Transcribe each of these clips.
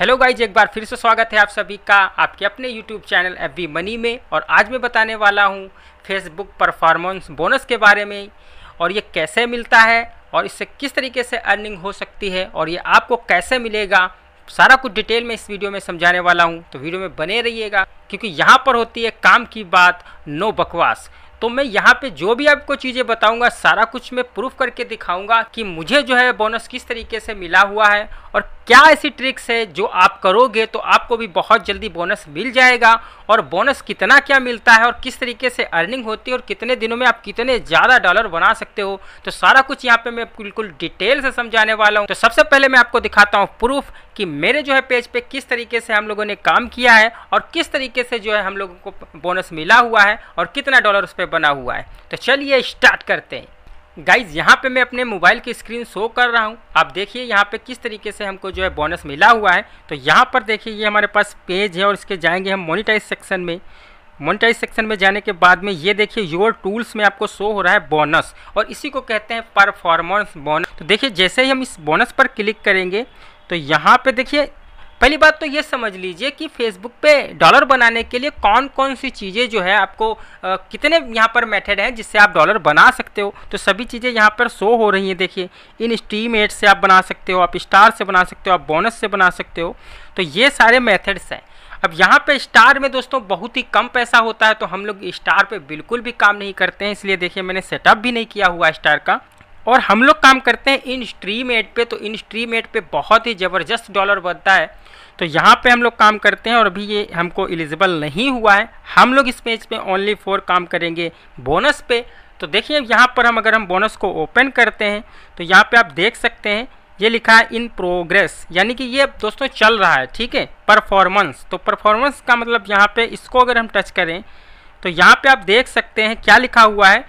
hello guys एक बार फिर से स्वागत है आप सभी का आपके अपने YouTube channel F B money में और आज मैं बताने वाला हूँ फेसबुक परफॉर्मेंस बोनस के बारे में और ये कैसे मिलता है और इससे किस तरीके से अर्निंग हो सकती है और ये आपको कैसे मिलेगा सारा कुछ डिटेल में इस वीडियो में समझाने वाला हूँ तो वीडियो में बने रहिएगा क्योंकि यहाँ पर होती है काम की बात नो बकवास तो मैं यहाँ पे जो भी आपको चीज़ें बताऊंगा सारा कुछ मैं प्रूफ करके दिखाऊंगा कि मुझे जो है बोनस किस तरीके से मिला हुआ है और क्या ऐसी ट्रिक्स है जो आप करोगे तो आपको भी बहुत जल्दी बोनस मिल जाएगा और बोनस कितना क्या मिलता है और किस तरीके से अर्निंग होती है और कितने दिनों में आप कितने ज़्यादा डॉलर बना सकते हो तो सारा कुछ यहाँ पे मैं बिल्कुल डिटेल से समझाने वाला हूँ तो सबसे पहले मैं आपको दिखाता हूँ प्रूफ कि मेरे जो है पेज पे किस तरीके से हम लोगों ने काम किया है और किस तरीके से जो है हम लोगों को बोनस मिला हुआ है और कितना डॉलर उस पर बना हुआ है तो चलिए स्टार्ट करते हैं गाइज यहाँ पे मैं अपने मोबाइल की स्क्रीन शो कर रहा हूँ आप देखिए यहाँ पे किस तरीके से हमको जो है बोनस मिला हुआ है तो यहाँ पर देखिए ये हमारे पास पेज है और इसके जाएंगे हम मोनिटाइज सेक्शन में मोनिटाइज सेक्शन में जाने के बाद में ये देखिए योर टूल्स में आपको शो हो रहा है बोनस और इसी को कहते हैं परफॉर्मेंस बोनस तो देखिए जैसे ही हम इस बोनस पर क्लिक करेंगे तो यहाँ पे देखिए पहली बात तो ये समझ लीजिए कि फेसबुक पे डॉलर बनाने के लिए कौन कौन सी चीज़ें जो है आपको आ, कितने यहाँ पर मेथड हैं जिससे आप डॉलर बना सकते हो तो सभी चीज़ें यहाँ पर शो हो रही हैं देखिए इन स्टीम एड से आप बना सकते हो आप स्टार से बना सकते हो आप बोनस से बना सकते हो तो ये सारे मेथड्स हैं अब यहाँ पे स्टार में दोस्तों बहुत ही कम पैसा होता है तो हम लोग स्टार पे बिल्कुल भी काम नहीं करते हैं इसलिए देखिए मैंने सेटअप भी नहीं किया हुआ स्टार का और हम लोग काम करते हैं इन स्ट्रीम एड पे तो इन स्ट्रीम एड पे बहुत ही ज़बरदस्त डॉलर बनता है तो यहाँ पे हम लोग काम करते हैं और अभी ये हमको एलिजिबल नहीं हुआ है हम लोग इस पेज पे ओनली फोर काम करेंगे बोनस पे तो देखिए यहाँ पर हम अगर हम बोनस को ओपन करते हैं तो यहाँ पर आप देख सकते हैं ये लिखा है इन प्रोग्रेस यानी कि ये दोस्तों चल रहा है ठीक है परफॉर्मेंस तो परफॉर्मेंस का मतलब यहाँ पर इसको अगर हम टच करें तो यहाँ पर आप देख सकते हैं क्या लिखा हुआ है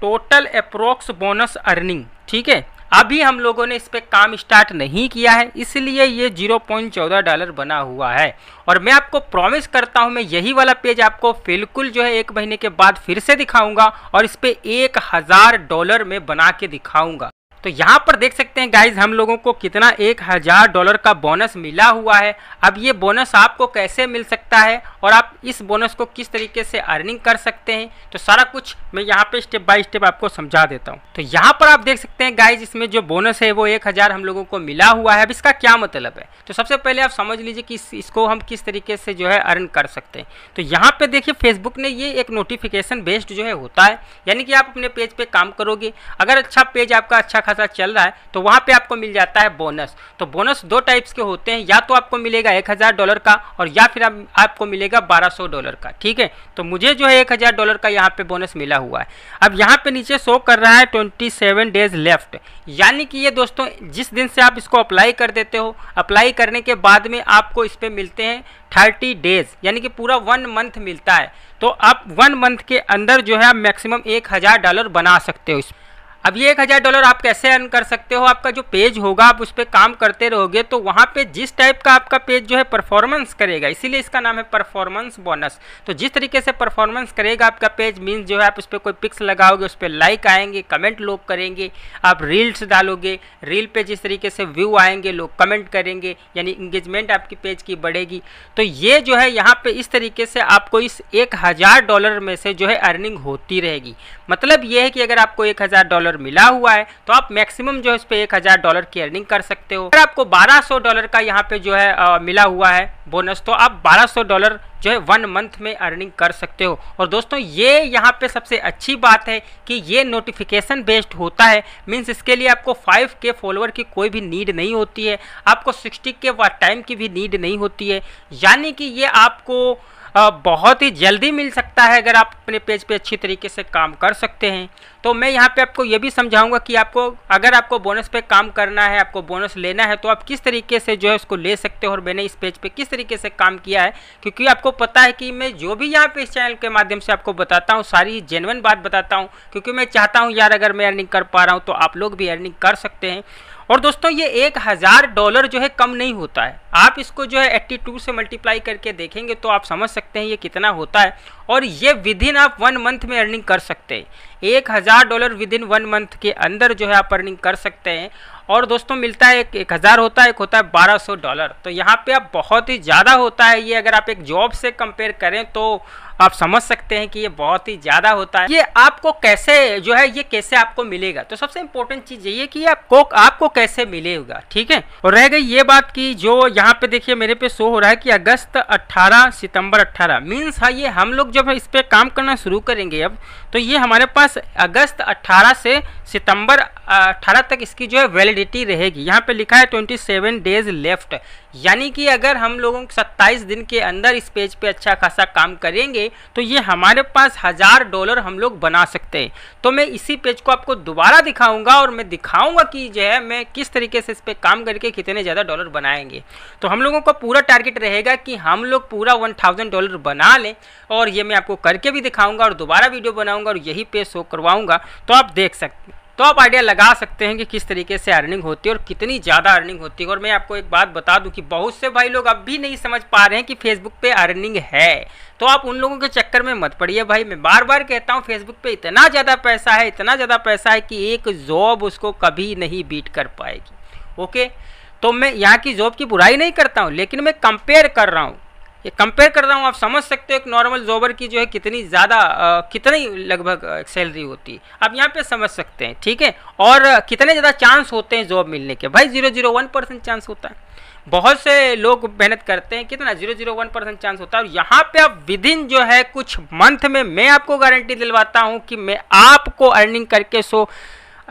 टोटल अप्रोक्स बोनस अर्निंग ठीक है अभी हम लोगों ने इस पर काम स्टार्ट नहीं किया है इसलिए ये 0.14 डॉलर बना हुआ है और मैं आपको प्रॉमिस करता हूँ मैं यही वाला पेज आपको बिल्कुल जो है एक महीने के बाद फिर से दिखाऊंगा और इस पर एक हज़ार डॉलर में बना के दिखाऊंगा तो यहाँ पर देख सकते हैं गाइज हम लोगों को कितना एक हज़ार डॉलर का बोनस मिला हुआ है अब ये बोनस आपको कैसे मिल सकता है और आप इस बोनस को किस तरीके से अर्निंग कर सकते हैं तो सारा कुछ मैं यहाँ पे स्टेप बाय स्टेप आपको समझा देता हूँ तो यहाँ पर आप देख सकते हैं गाइज इसमें जो बोनस है वो एक हम लोगों को मिला हुआ है अब इसका क्या मतलब है तो सबसे पहले आप समझ लीजिए कि इस, इसको हम किस तरीके से जो है अर्न कर सकते हैं तो यहाँ पे देखिए फेसबुक ने ये एक नोटिफिकेशन बेस्ड जो है होता है यानी कि आप अपने पेज पे काम करोगे अगर अच्छा पेज आपका अच्छा खासा खासा चल रहा है तो वहाँ पे आपको मिल जाता है बोनस तो बोनस दो टाइप्स के होते हैं या तो आपको मिलेगा एक हज़ार डॉलर का और या फिर आपको मिलेगा बारह सौ डॉलर का ठीक है तो मुझे जो है एक हज़ार डॉलर का यहाँ पे बोनस मिला हुआ है अब यहाँ पे नीचे शो कर रहा है ट्वेंटी सेवन डेज लेफ्ट यानी कि ये दोस्तों जिस दिन से आप इसको अप्लाई कर देते हो अप्लाई करने के बाद में आपको इस पर मिलते हैं थर्टी डेज यानी कि पूरा वन मंथ मिलता है तो आप वन मंथ के अंदर जो है आप मैक्सिमम एक हज़ार डॉलर बना सकते हो इसमें अब ये एक हज़ार डॉलर आप कैसे अर्न कर सकते हो आपका जो पेज होगा आप उस पर काम करते रहोगे तो वहाँ पे जिस टाइप का आपका पेज जो है परफॉर्मेंस करेगा इसीलिए इसका नाम है परफॉर्मेंस बोनस तो जिस तरीके से परफॉर्मेंस करेगा आपका पेज मीन्स जो है आप उस पर कोई पिक्स लगाओगे उस पर लाइक आएंगे कमेंट लोग करेंगे आप रील्स डालोगे रील पर जिस तरीके से व्यू आएंगे लोग कमेंट करेंगे यानी इंगेजमेंट आपकी पेज की बढ़ेगी तो ये जो है यहाँ पर इस तरीके से आपको इस एक डॉलर में से जो है अर्निंग होती रहेगी मतलब ये है कि अगर आपको एक डॉलर डॉलर मिला हुआ है तो आप मैक्सिमम जो है इस पर एक हज़ार डॉलर की अर्निंग कर सकते हो अगर आपको बारह सौ डॉलर का यहाँ पे जो है आ, मिला हुआ है बोनस तो आप बारह सौ डॉलर जो है वन मंथ में अर्निंग कर सकते हो और दोस्तों ये यहाँ पे सबसे अच्छी बात है कि ये नोटिफिकेशन बेस्ड होता है मीन्स इसके लिए आपको 5 के फॉलोअर की कोई भी नीड नहीं होती है आपको 60 के टाइम की भी नीड नहीं होती है यानी कि ये आपको बहुत ही जल्दी मिल सकता है अगर आप अपने पेज पे अच्छी तरीके से काम कर सकते हैं तो मैं यहाँ पे आपको ये भी समझाऊंगा कि आपको अगर आपको बोनस पे काम करना है आपको बोनस लेना है तो आप किस तरीके से जो है उसको ले सकते हो और मैंने इस पेज पे किस तरीके से काम किया है क्योंकि आपको पता है कि मैं जो भी यहाँ पे इस चैनल के माध्यम से आपको बताता हूँ सारी जेनवन बात बताता हूँ क्योंकि मैं चाहता हूँ यार अगर मैं अर्निंग कर पा रहा हूँ तो आप लोग भी अर्निंग कर सकते हैं और दोस्तों ये एक हज़ार डॉलर जो है कम नहीं होता है आप इसको जो है एट्टी टू से मल्टीप्लाई करके देखेंगे तो आप समझ सकते हैं ये कितना होता है और ये विद इन आप वन मंथ में अर्निंग कर सकते हैं एक हज़ार dollar within one month के अंदर जो है आप अर्निंग कर सकते हैं और दोस्तों मिलता है एक एक हज़ार होता है एक होता है बारह सौ डॉलर तो यहाँ पे आप बहुत ही ज़्यादा होता है ये अगर आप एक जॉब से कंपेयर करें तो आप समझ सकते हैं कि ये बहुत ही ज़्यादा होता है ये आपको कैसे जो है ये कैसे आपको मिलेगा तो सबसे इम्पोर्टेंट चीज़ यही है कि आपको आपको कैसे मिलेगा ठीक है और रह गई ये बात की जो यहाँ पे देखिए मेरे पे शो हो रहा है कि अगस्त 18 सितंबर 18 मीन्स हाँ ये हम लोग जब इस पर काम करना शुरू करेंगे अब तो ये हमारे पास अगस्त अट्ठारह से सितंबर अट्ठारह तक इसकी जो है वैलिडिटी रहेगी यहाँ पे लिखा है सेवन डेज लेफ्ट यानी कि अगर हम लोगों सत्ताईस दिन के अंदर इस पेज पे अच्छा खासा काम करेंगे तो ये हमारे पास हज़ार डॉलर हम लोग बना सकते हैं तो मैं इसी पेज को आपको दोबारा दिखाऊंगा और मैं दिखाऊंगा कि जो है मैं किस तरीके से इस पर काम करके कितने ज़्यादा डॉलर बनाएंगे तो हम लोगों का पूरा टारगेट रहेगा कि हम लोग पूरा वन डॉलर बना लें और ये मैं आपको करके भी दिखाऊँगा और दोबारा वीडियो बनाऊँगा और यही पेज शो करवाऊँगा तो आप देख सकते हैं तो आप आइडिया लगा सकते हैं कि किस तरीके से अर्निंग होती है और कितनी ज़्यादा अर्निंग होती है और मैं आपको एक बात बता दूं कि बहुत से भाई लोग अब भी नहीं समझ पा रहे हैं कि फेसबुक पे अर्निंग है तो आप उन लोगों के चक्कर में मत पड़िए भाई मैं बार बार कहता हूँ फेसबुक पर इतना ज़्यादा पैसा है इतना ज़्यादा पैसा है कि एक जॉब उसको कभी नहीं बीट कर पाएगी ओके तो मैं यहाँ की जॉब की बुराई नहीं करता हूँ लेकिन मैं कंपेयर कर रहा हूँ ये कंपेयर कर रहा हूँ आप समझ सकते हो एक नॉर्मल जॉबर की जो है कितनी ज़्यादा कितनी लगभग सैलरी होती है आप यहाँ पे समझ सकते हैं ठीक है और कितने ज़्यादा चांस होते हैं जॉब मिलने के भाई zero zero one percent chance होता है बहुत से लोग मेहनत करते हैं कितना zero zero one percent chance होता है और यहाँ पे आप विद इन जो है कुछ मंथ में मैं आपको गारंटी दिलवाता हूँ कि मैं आपको अर्निंग करके सो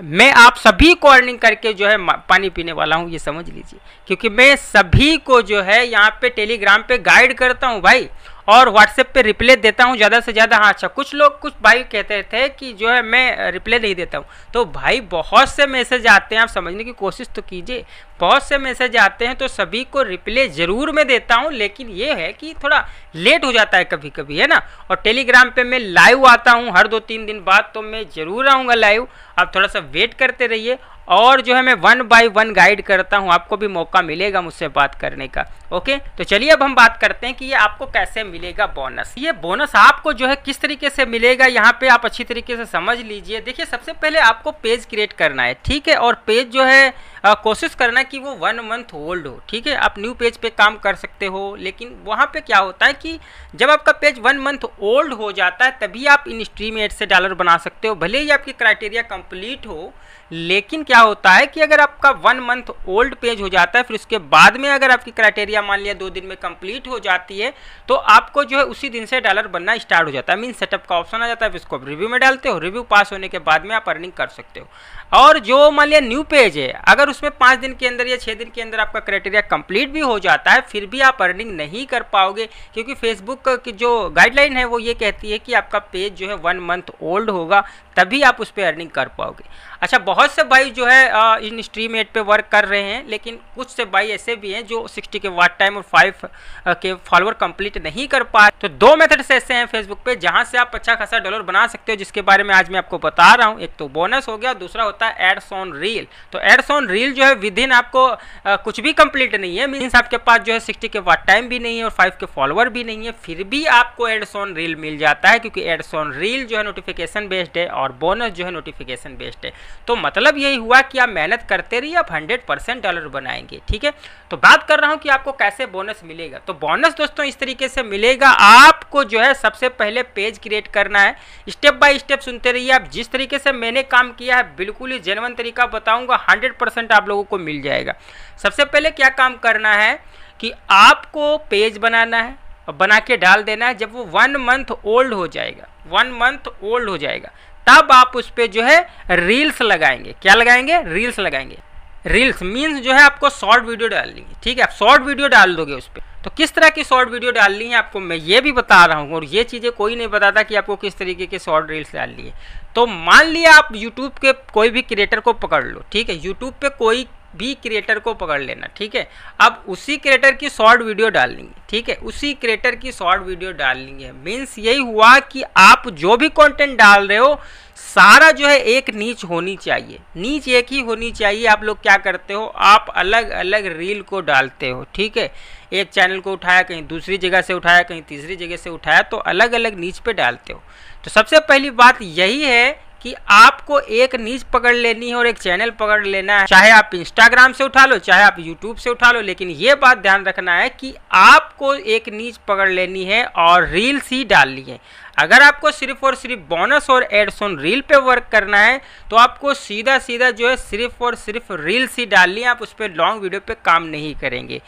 मैं आप सभी को अर्निंग करके जो है पानी पीने वाला हूँ ये समझ लीजिए क्योंकि मैं सभी को जो है यहाँ पे टेलीग्राम पे गाइड करता हूँ भाई और व्हाट्सएप पे रिप्ले देता हूँ ज़्यादा से ज़्यादा हाँ अच्छा कुछ लोग कुछ भाई कहते थे कि जो है मैं रिप्ले नहीं देता हूँ तो भाई बहुत से मैसेज आते हैं आप समझने की कोशिश तो कीजिए बहुत से मैसेज आते हैं तो सभी को रिप्ले ज़रूर मैं देता हूँ लेकिन ये है कि थोड़ा लेट हो जाता है कभी कभी है ना और टेलीग्राम पे मैं लाइव आता हूँ हर दो तीन दिन बाद तो मैं ज़रूर आऊँगा लाइव आप थोड़ा सा वेट करते रहिए और जो है मैं वन बाय वन गाइड करता हूँ आपको भी मौका मिलेगा मुझसे बात करने का ओके तो चलिए अब हम बात करते हैं कि ये आपको कैसे मिलेगा बोनस ये बोनस आपको जो है किस तरीके से मिलेगा यहाँ पे आप अच्छी तरीके से समझ लीजिए देखिए सबसे पहले आपको पेज क्रिएट करना है ठीक है और पेज जो है कोशिश करना कि वो वन मंथ ओल्ड हो ठीक है आप न्यू पेज पे काम कर सकते हो लेकिन वहाँ पे क्या होता है कि जब आपका पेज वन मंथ ओल्ड हो जाता है तभी आप इन स्ट्रीम एड से डॉलर बना सकते हो भले ही आपकी क्राइटेरिया कंप्लीट हो लेकिन क्या होता है कि अगर आपका वन मंथ ओल्ड पेज हो जाता है फिर उसके बाद में अगर आपकी क्राइटेरिया मान लिया दो दिन में कंप्लीट हो जाती है तो आपको जो है उसी दिन से डॉलर बनना स्टार्ट हो जाता है मीन सेटअप का ऑप्शन आ जाता है फिर उसको आप रिव्यू में डालते हो रिव्यू पास होने के बाद में आप अर्निंग कर सकते हो और जो मान लिया न्यू पेज है अगर उसमें पाँच दिन के अंदर या छः दिन के अंदर आपका क्राइटेरिया कंप्लीट भी हो जाता है फिर भी आप अर्निंग नहीं कर पाओगे क्योंकि फेसबुक की जो गाइडलाइन है वो ये कहती है कि आपका पेज जो है वन मंथ ओल्ड होगा तभी आप उस पर अर्निंग कर पाओगे अच्छा बहुत से भाई जो है इन स्ट्रीम एट पे वर्क कर रहे हैं लेकिन कुछ से भाई ऐसे भी हैं जो 60 के वाट टाइम और 5 के फॉलोअर कंप्लीट नहीं कर पाए तो दो मेथड्स ऐसे हैं फेसबुक पे जहां से आप अच्छा खासा डॉलर बना सकते हो जिसके बारे में आज मैं आपको बता रहा हूँ एक तो बोनस हो गया दूसरा होता है एड्स ऑन रील तो एड्स ऑन रील जो है विद इन आपको आ, कुछ भी कंप्लीट नहीं है मीन्स आपके पास जो है सिक्सटी के वाट टाइम भी नहीं है और फाइव के फॉलोअर भी नहीं है फिर भी आपको एड्स ऑन रील मिल जाता है क्योंकि एड्स ऑन रील जो है नोटिफिकेशन बेस्ड है और और बोनस जो है नोटिफिकेशन बेस्ड है तो मतलब यही हुआ कि आप मेहनत करते रहिए आप हंड्रेड परसेंट डॉलर बनाएंगे ठीक है तो बात कर रहा हूँ कि आपको कैसे बोनस मिलेगा तो बोनस दोस्तों इस तरीके से मिलेगा आपको जो है सबसे पहले पेज क्रिएट करना है स्टेप बाय स्टेप सुनते रहिए आप जिस तरीके से मैंने काम किया है बिल्कुल ही जेनवन तरीका बताऊँगा हंड्रेड आप लोगों को मिल जाएगा सबसे पहले क्या काम करना है कि आपको पेज बनाना है और बना के डाल देना है जब वो वन मंथ ओल्ड हो जाएगा वन मंथ ओल्ड हो जाएगा तब आप उस पर जो है रील्स लगाएंगे क्या लगाएंगे रील्स लगाएंगे रील्स मीन्स जो है आपको शॉर्ट वीडियो डालनी है ठीक है आप शॉर्ट वीडियो डाल दोगे उस पर तो किस तरह की शॉर्ट वीडियो डालनी है आपको मैं ये भी बता रहा हूँ और ये चीज़ें कोई नहीं बताता कि आपको किस तरीके के शॉर्ट रील्स डालनी है तो मान लिया आप यूट्यूब के कोई भी क्रिएटर को पकड़ लो ठीक है यूट्यूब पे कोई भी क्रिएटर को पकड़ लेना ठीक है अब उसी क्रिएटर की शॉर्ट वीडियो डालनी है ठीक है उसी क्रिएटर की शॉर्ट वीडियो डालनी है मीन्स यही हुआ कि आप जो भी कंटेंट डाल रहे हो सारा जो है एक नीच होनी चाहिए नीच एक ही होनी चाहिए आप लोग क्या करते हो आप अलग अलग रील को डालते हो ठीक है एक चैनल को उठाया कहीं दूसरी जगह से उठाया कहीं तीसरी जगह से उठाया तो अलग अलग नीच पे डालते हो तो सबसे पहली बात यही है कि आपको एक नीच पकड़ लेनी है और एक चैनल पकड़ लेना है चाहे आप इंस्टाग्राम से उठा लो चाहे आप यूट्यूब से उठा लो लेकिन ये बात ध्यान रखना है कि आपको एक नीच पकड़ लेनी है और रील्स ही डालनी है अगर आपको सिर्फ और सिर्फ बोनस और एड्स ऑन रील पे वर्क करना है तो आपको सीधा सीधा जो है सिर्फ और सिर्फ रील्स ही डालनी है आप उस पर लॉन्ग वीडियो पे काम नहीं करेंगे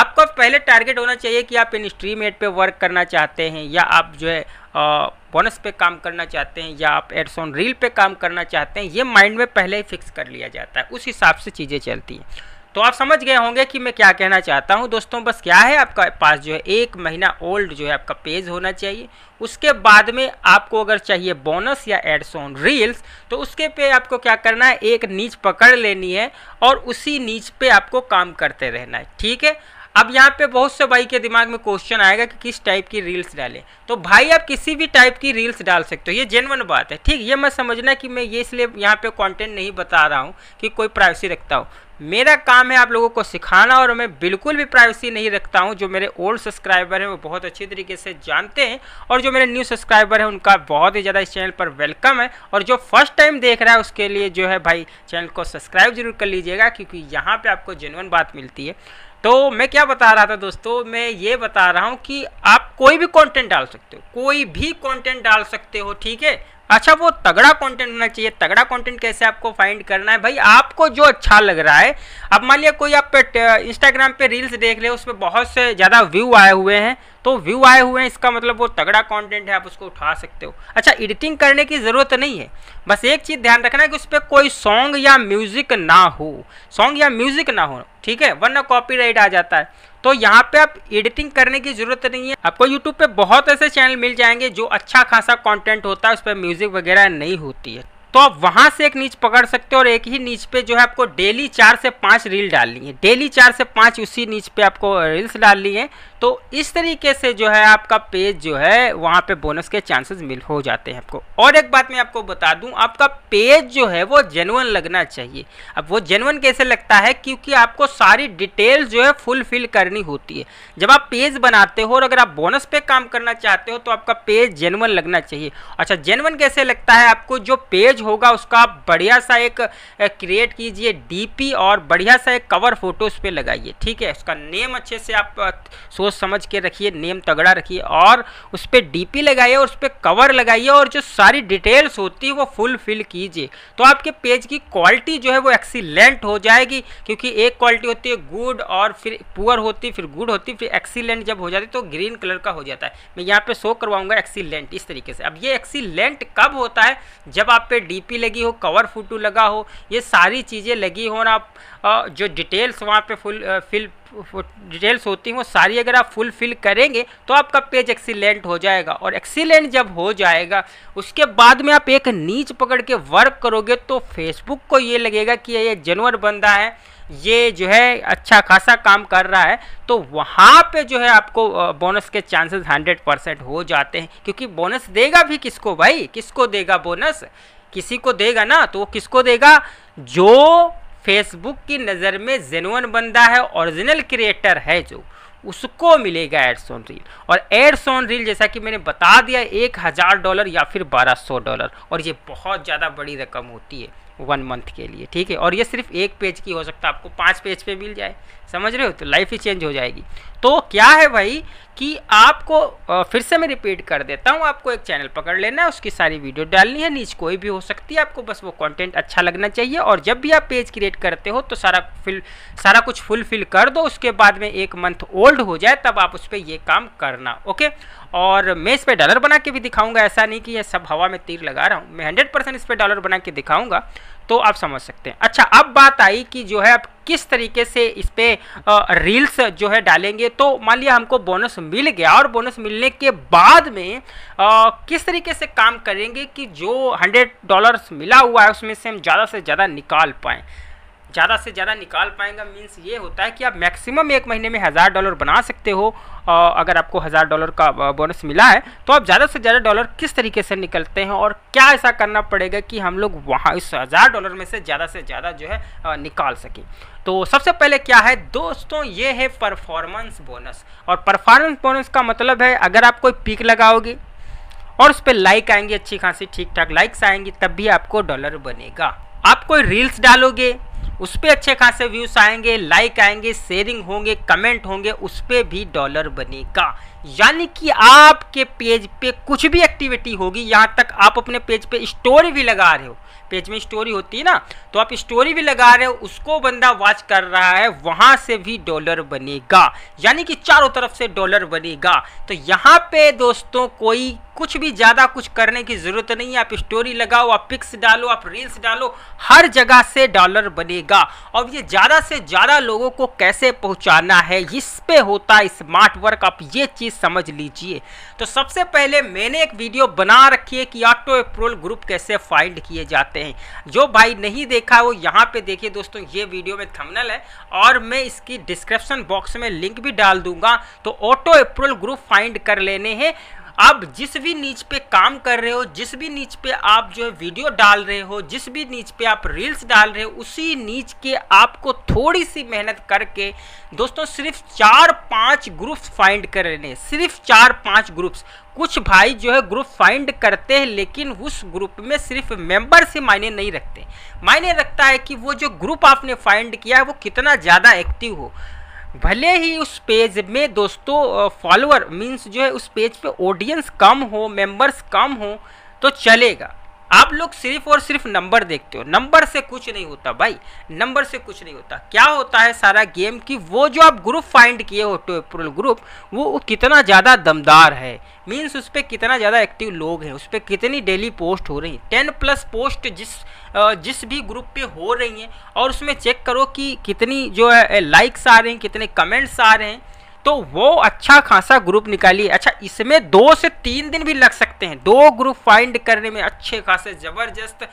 आपको पहले टारगेट होना चाहिए कि आप इन स्ट्रीम एड पे वर्क करना चाहते हैं या आप जो है आ, बोनस पे काम करना चाहते हैं या आप एड्स ऑन रील पे काम करना चाहते हैं ये माइंड में पहले ही फिक्स कर लिया जाता है उस हिसाब से चीज़ें चलती हैं तो आप समझ गए होंगे कि मैं क्या कहना चाहता हूँ दोस्तों बस क्या है आपका पास जो है एक महीना ओल्ड जो है आपका पेज होना चाहिए उसके बाद में आपको अगर चाहिए बोनस या एड्स ऑन रील्स तो उसके पे आपको क्या करना है एक नीच पकड़ लेनी है और उसी नीच पे आपको काम करते रहना है ठीक है अब यहाँ पे बहुत से भाई के दिमाग में क्वेश्चन आएगा कि किस टाइप की रील्स डालें तो भाई आप किसी भी टाइप की रील्स डाल सकते हो ये जेनवन बात है ठीक ये मैं समझना कि मैं ये इसलिए यहाँ पे कंटेंट नहीं बता रहा हूँ कि कोई प्राइवेसी रखता हो मेरा काम है आप लोगों को सिखाना और मैं बिल्कुल भी प्राइवेसी नहीं रखता हूँ जो मेरे ओल्ड सब्सक्राइबर हैं वो बहुत अच्छी तरीके से जानते हैं और जो मेरे न्यू सब्सक्राइबर हैं उनका बहुत ही ज़्यादा इस चैनल पर वेलकम है और जो फर्स्ट टाइम देख रहा है उसके लिए जो है भाई चैनल को सब्सक्राइब जरूर कर लीजिएगा क्योंकि यहाँ पर आपको जेनवन बात मिलती है तो मैं क्या बता रहा था दोस्तों मैं ये बता रहा हूँ कि आप कोई भी कंटेंट डाल सकते हो कोई भी कंटेंट डाल सकते हो ठीक है अच्छा वो तगड़ा कंटेंट होना चाहिए तगड़ा कंटेंट कैसे आपको फाइंड करना है भाई आपको जो अच्छा लग रहा है अब मान लिया कोई आप इंस्टाग्राम पे रील्स देख रहे हो उसमें बहुत से ज़्यादा व्यू आए हुए हैं तो व्यू आए हुए हैं इसका मतलब वो तगड़ा कंटेंट है आप उसको उठा सकते हो अच्छा एडिटिंग करने की ज़रूरत नहीं है बस एक चीज़ ध्यान रखना है कि उस पर कोई सॉन्ग या म्यूज़िक ना हो सॉन्ग या म्यूज़िक ना हो ठीक है वरना कॉपी आ जाता है तो यहाँ पे आप एडिटिंग करने की जरूरत नहीं है आपको यूट्यूब पे बहुत ऐसे चैनल मिल जाएंगे जो अच्छा खासा कॉन्टेंट होता है उस पर म्यूजिक वगैरह नहीं होती है तो आप वहां से एक नीच पकड़ सकते हो और एक ही नीच पे जो है आपको डेली चार से पांच रील डालनी है डेली चार से पांच उसी नीच पे आपको रील्स डालनी है तो इस तरीके से जो है आपका पेज जो है वहाँ पे बोनस के चांसेस मिल हो जाते हैं आपको और एक बात मैं आपको बता दूँ आपका पेज जो है वो जेनवन लगना चाहिए अब वो जेनवन कैसे लगता है क्योंकि आपको सारी डिटेल्स जो है फुलफिल करनी होती है जब आप पेज बनाते हो और अगर आप बोनस पे काम करना चाहते हो तो आपका पेज जेनवन लगना चाहिए अच्छा जेनवन कैसे लगता है आपको जो पेज होगा उसका बढ़िया सा एक क्रिएट कीजिए डीपी और बढ़िया सा एक कवर फोटो उस पर लगाइए ठीक है उसका नेम अच्छे से आप सोच समझ के रखिए नियम तगड़ा रखिए और उस पर डी लगाइए और उस पर कवर लगाइए और जो सारी डिटेल्स होती है वो फुलफिल कीजिए तो आपके पेज की क्वालिटी जो है वो एक्सीलेंट हो जाएगी क्योंकि एक क्वालिटी होती है गुड और फिर पुअर होती फिर गुड होती फिर एक्सीलेंट जब हो जाती तो ग्रीन कलर का हो जाता है मैं यहाँ पर शो करवाऊँगा एक्सीलेंट इस तरीके से अब ये एक्सीलेंट कब होता है जब आप पे डी लगी हो कवर फोटो लगा हो ये सारी चीज़ें लगी हो और आप जो डिटेल्स वहाँ पे फुल फिल डिटेल्स होती हैं वो सारी अगर आप फुलफिल करेंगे तो आपका पेज एक्सीलेंट हो जाएगा और एक्सीलेंट जब हो जाएगा उसके बाद में आप एक नीच पकड़ के वर्क करोगे तो फेसबुक को ये लगेगा कि ये जनवर बंदा है ये जो है अच्छा खासा काम कर रहा है तो वहाँ पे जो है आपको बोनस के चांसेस हंड्रेड परसेंट हो जाते हैं क्योंकि बोनस देगा भी किसको भाई किसको देगा बोनस किसी को देगा ना तो वो किसको देगा जो फेसबुक की नज़र में जेनुअन बंदा है ओरिजिनल क्रिएटर है जो उसको मिलेगा एड्स ऑन रील और एड्स ऑन रील जैसा कि मैंने बता दिया एक हज़ार डॉलर या फिर बारह सौ डॉलर और ये बहुत ज़्यादा बड़ी रकम होती है वन मंथ के लिए ठीक है और ये सिर्फ एक पेज की हो सकता है आपको पाँच पेज पे मिल जाए समझ रहे हो तो लाइफ ही चेंज हो जाएगी तो क्या है भाई कि आपको फिर से मैं रिपीट कर देता हूँ आपको एक चैनल पकड़ लेना है उसकी सारी वीडियो डालनी है नीच कोई भी हो सकती है आपको बस वो कंटेंट अच्छा लगना चाहिए और जब भी आप पेज क्रिएट करते हो तो सारा फिल सारा कुछ फुलफिल कर दो उसके बाद में एक मंथ ओल्ड हो जाए तब आप उस पर ये काम करना ओके और मैं इस पर डॉलर बना के भी दिखाऊँगा ऐसा नहीं कि यह सब हवा में तीर लगा रहा हूँ मैं हंड्रेड परसेंट इस पर डॉलर बना के दिखाऊँगा तो आप समझ सकते हैं अच्छा अब बात आई कि जो है आप किस तरीके से इस पर रील्स जो है डालेंगे तो मान लिया हमको बोनस मिल गया और बोनस मिलने के बाद में आ, किस तरीके से काम करेंगे कि जो हंड्रेड डॉलर्स मिला हुआ है उसमें से हम ज़्यादा से ज़्यादा निकाल पाएँ ज़्यादा से ज़्यादा निकाल पाएंगा मीन्स ये होता है कि आप मैक्सिमम एक महीने में हज़ार डॉलर बना सकते हो अगर आपको हज़ार डॉलर का बोनस मिला है तो आप ज़्यादा से ज़्यादा डॉलर किस तरीके से निकलते हैं और क्या ऐसा करना पड़ेगा कि हम लोग वहाँ इस हज़ार डॉलर में से ज़्यादा से ज़्यादा जो है निकाल सकें तो सबसे पहले क्या है दोस्तों ये है परफॉर्मेंस बोनस और परफॉर्मेंस बोनस का मतलब है अगर आप कोई पीक लगाओगे और उस पर लाइक आएंगी अच्छी खासी ठीक ठाक लाइक्स आएंगी तब भी आपको डॉलर बनेगा आप कोई रील्स डालोगे उस पर अच्छे खासे व्यूज़ आएंगे लाइक आएंगे शेयरिंग होंगे कमेंट होंगे उस पर भी डॉलर बनेगा यानी कि आपके पेज पे कुछ भी एक्टिविटी होगी यहाँ तक आप अपने पेज पे स्टोरी भी लगा रहे हो पेज में स्टोरी होती है ना तो आप स्टोरी भी लगा रहे हो उसको बंदा वॉच कर रहा है वहाँ से भी डॉलर बनेगा यानी कि चारों तरफ से डॉलर बनेगा तो यहाँ पे दोस्तों कोई कुछ भी ज़्यादा कुछ करने की ज़रूरत नहीं है आप स्टोरी लगाओ आप पिक्स डालो आप रील्स डालो हर जगह से डॉलर बनेगा और ये ज़्यादा से ज़्यादा लोगों को कैसे पहुंचाना है इस पे होता है स्मार्ट वर्क आप ये चीज़ समझ लीजिए तो सबसे पहले मैंने एक वीडियो बना रखी है कि ऑटो अप्रोल ग्रुप कैसे फाइंड किए जाते हैं जो भाई नहीं देखा वो यहाँ पर देखिए दोस्तों ये वीडियो में थमनल है और मैं इसकी डिस्क्रिप्शन बॉक्स में लिंक भी डाल दूंगा तो ऑटो अप्रोल ग्रुप फाइंड कर लेने हैं आप जिस भी नीच पे काम कर रहे हो जिस भी नीच पे आप जो है वीडियो डाल रहे हो जिस भी नीच पे आप रील्स डाल रहे हो उसी नीच के आपको थोड़ी सी मेहनत करके दोस्तों सिर्फ चार पांच ग्रुप्स फाइंड कर लेने सिर्फ चार पांच ग्रुप्स कुछ भाई जो है ग्रुप फाइंड करते हैं लेकिन उस ग्रुप में सिर्फ मेंबर से मायने नहीं रखते मायने रखता है कि वो जो ग्रुप आपने फाइंड किया है वो कितना ज़्यादा एक्टिव हो भले ही उस पेज में दोस्तों फॉलोअर मीन्स जो है उस पेज पे ऑडियंस कम हो मेंबर्स कम हो तो चलेगा आप लोग सिर्फ और सिर्फ नंबर देखते हो नंबर से कुछ नहीं होता भाई नंबर से कुछ नहीं होता क्या होता है सारा गेम कि वो जो आप ग्रुप फाइंड किए हो टेपोरल ग्रुप वो कितना ज़्यादा दमदार है मीन्स उस पर कितना ज़्यादा एक्टिव लोग हैं उस पर कितनी डेली पोस्ट हो रही है टेन प्लस पोस्ट जिस जिस भी ग्रुप पे हो रही हैं और उसमें चेक करो कि कितनी जो है लाइक्स आ रहे हैं कितने कमेंट्स आ रहे हैं तो वो अच्छा खासा ग्रुप निकालिए अच्छा इसमें दो से तीन दिन भी लग सकते हैं दो ग्रुप फाइंड करने में अच्छे खासे ज़बरदस्त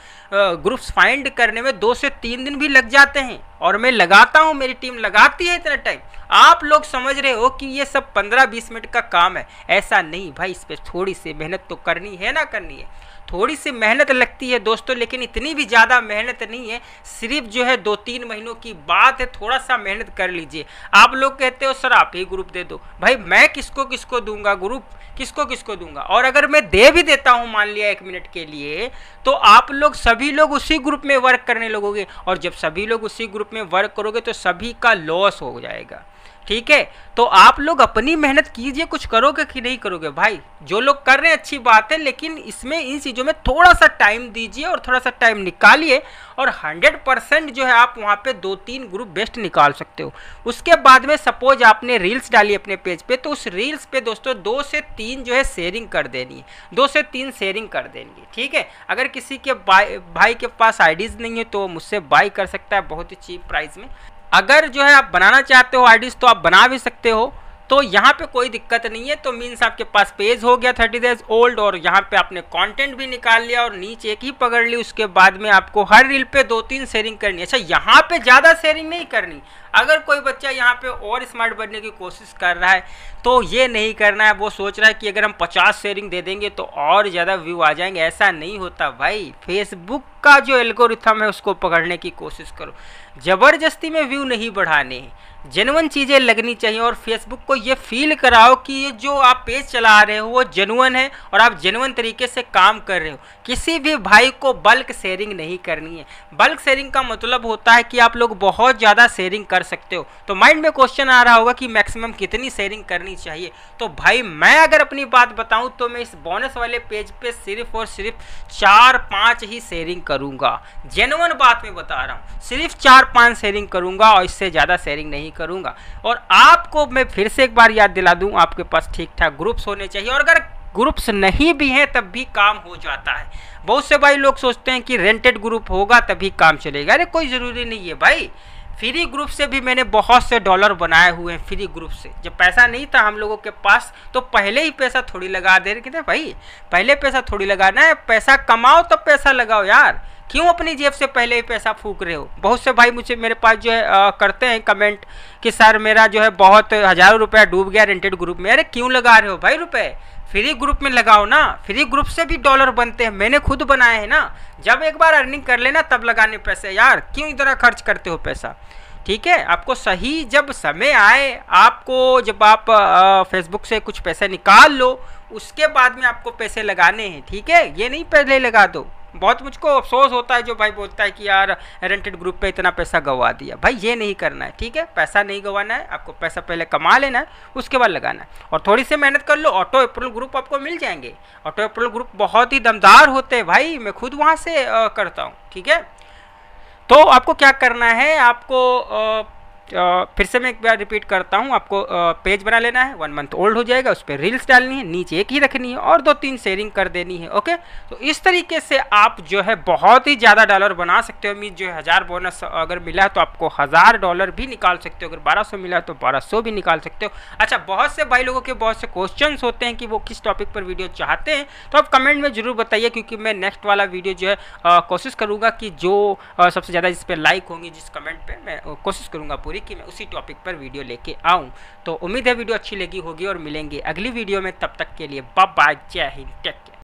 ग्रुप्स फाइंड करने में दो से तीन दिन भी लग जाते हैं और मैं लगाता हूँ मेरी टीम लगाती है इतना टाइम आप लोग समझ रहे हो कि ये सब पंद्रह बीस मिनट का काम है ऐसा नहीं भाई इस पर थोड़ी सी मेहनत तो करनी है ना करनी है थोड़ी सी मेहनत लगती है दोस्तों लेकिन इतनी भी ज़्यादा मेहनत नहीं है सिर्फ जो है दो तीन महीनों की बात है थोड़ा सा मेहनत कर लीजिए आप लोग कहते हो सर आप ही ग्रुप दे दो भाई मैं किसको किसको दूंगा ग्रुप किसको किसको दूंगा और अगर मैं दे भी देता हूँ मान लिया एक मिनट के लिए तो आप लोग सभी लोग उसी ग्रुप में वर्क करने लगोगे और जब सभी लोग उसी ग्रुप में वर्क करोगे तो सभी का लॉस हो जाएगा ठीक है तो आप लोग अपनी मेहनत कीजिए कुछ करोगे कि नहीं करोगे भाई जो लोग कर रहे हैं अच्छी बात है लेकिन इसमें इन चीज़ों में थोड़ा सा टाइम दीजिए और थोड़ा सा टाइम निकालिए और 100 परसेंट जो है आप वहाँ पे दो तीन ग्रुप बेस्ट निकाल सकते हो उसके बाद में सपोज आपने रील्स डाली अपने पेज पे तो उस रील्स पे दोस्तों दो से तीन जो है शेयरिंग कर देनी है दो से तीन शेयरिंग कर देनी ठीक है अगर किसी के भाई के पास आईडीज़ नहीं है तो मुझसे बाई कर सकता है बहुत ही चीप प्राइस में अगर जो है आप बनाना चाहते हो आईडीज तो आप बना भी सकते हो तो यहाँ पे कोई दिक्कत नहीं है तो मीन्स आपके पास पेज हो गया थर्टी डेज ओल्ड और यहाँ पे आपने कंटेंट भी निकाल लिया और नीचे एक ही पकड़ ली उसके बाद में आपको हर रील पे दो तीन शेयरिंग करनी अच्छा यहाँ पे ज़्यादा शेयरिंग नहीं करनी अगर कोई बच्चा यहाँ पे और स्मार्ट बनने की कोशिश कर रहा है तो ये नहीं करना है वो सोच रहा है कि अगर हम पचास शेयरिंग दे देंगे तो और ज़्यादा व्यू आ जाएंगे ऐसा नहीं होता भाई फेसबुक का जो एल्गोरिथम है उसको पकड़ने की कोशिश करो ज़बरदस्ती में व्यू नहीं बढ़ाने हैं जेनुअन चीज़ें लगनी चाहिए और फेसबुक को ये फील कराओ कि ये जो आप पेज चला रहे हो वो जेनुअन है और आप जेनुअन तरीके से काम कर रहे हो किसी भी भाई को बल्क शेयरिंग नहीं करनी है बल्क शेयरिंग का मतलब होता है कि आप लोग बहुत ज़्यादा शेयरिंग कर सकते हो तो माइंड में क्वेश्चन आ रहा होगा कि मैक्सिमम कितनी शेयरिंग करनी चाहिए तो भाई मैं अगर अपनी बात बताऊँ तो मैं इस बोनस वाले पेज पर पे सिर्फ और सिर्फ चार पाँच ही शेयरिंग करूँगा जेनुअन बात में बता रहा हूँ सिर्फ चार पाँच शेयरिंग करूँगा और इससे ज़्यादा शेयरिंग नहीं नहीं करूँगा और आपको मैं फिर से एक बार याद दिला दूँ आपके पास ठीक ठाक ग्रुप्स होने चाहिए और अगर ग्रुप्स नहीं भी हैं तब भी काम हो जाता है बहुत से भाई लोग सोचते हैं कि रेंटेड ग्रुप होगा तभी काम चलेगा अरे कोई ज़रूरी नहीं है भाई फ्री ग्रुप से भी मैंने बहुत से डॉलर बनाए हुए हैं फ्री ग्रुप से जब पैसा नहीं था हम लोगों के पास तो पहले ही पैसा थोड़ी लगा दे रहे थे भाई पहले पैसा थोड़ी लगाना है पैसा कमाओ तब तो पैसा लगाओ यार क्यों अपनी जेब से पहले ही पैसा फूक रहे हो बहुत से भाई मुझे मेरे पास जो है आ, करते हैं कमेंट कि सर मेरा जो है बहुत हज़ारों रुपया डूब गया रेंटेड ग्रुप में अरे क्यों लगा रहे हो भाई रुपये फ्री ग्रुप में लगाओ ना फ्री ग्रुप से भी डॉलर बनते हैं मैंने खुद बनाए हैं ना जब एक बार अर्निंग कर लेना तब लगाने पैसे यार क्यों इतना खर्च करते हो पैसा ठीक है आपको सही जब समय आए आपको जब आप फेसबुक से कुछ पैसे निकाल लो उसके बाद में आपको पैसे लगाने हैं ठीक है ये नहीं पहले लगा दो बहुत मुझको अफसोस होता है जो भाई बोलता है कि यार रेंटेड ग्रुप पे इतना पैसा गवा दिया भाई ये नहीं करना है ठीक है पैसा नहीं गवाना है आपको पैसा पहले कमा लेना है उसके बाद लगाना है और थोड़ी सी मेहनत कर लो ऑटो अप्रूवल ग्रुप आपको मिल जाएंगे ऑटो अप्रूवल ग्रुप बहुत ही दमदार होते हैं भाई मैं खुद वहाँ से आ, करता हूँ ठीक है तो आपको क्या करना है आपको आ, फिर से मैं एक बार रिपीट करता हूँ आपको पेज बना लेना है वन मंथ ओल्ड हो जाएगा उस पर रील्स डालनी है नीचे एक ही रखनी है और दो तीन शेयरिंग कर देनी है ओके तो इस तरीके से आप जो है बहुत ही ज़्यादा डॉलर बना सकते हो मीन जो है हज़ार बोनस अगर मिला है तो आपको हज़ार डॉलर भी निकाल सकते हो अगर बारह सौ मिला है तो बारह सौ भी निकाल सकते हो अच्छा बहुत से भाई लोगों के बहुत से क्वेश्चन होते हैं कि वो किस टॉपिक पर वीडियो चाहते हैं तो आप कमेंट में ज़रूर बताइए क्योंकि मैं नेक्स्ट वाला वीडियो जो है कोशिश करूँगा कि जो सबसे ज़्यादा जिस पर लाइक होंगी जिस कमेंट पर मैं कोशिश करूँगा पूरी पूरी कि मैं उसी टॉपिक पर वीडियो लेके आऊँ तो उम्मीद है वीडियो अच्छी लगी होगी और मिलेंगे अगली वीडियो में तब तक के लिए बाय बाय जय हिंद टेक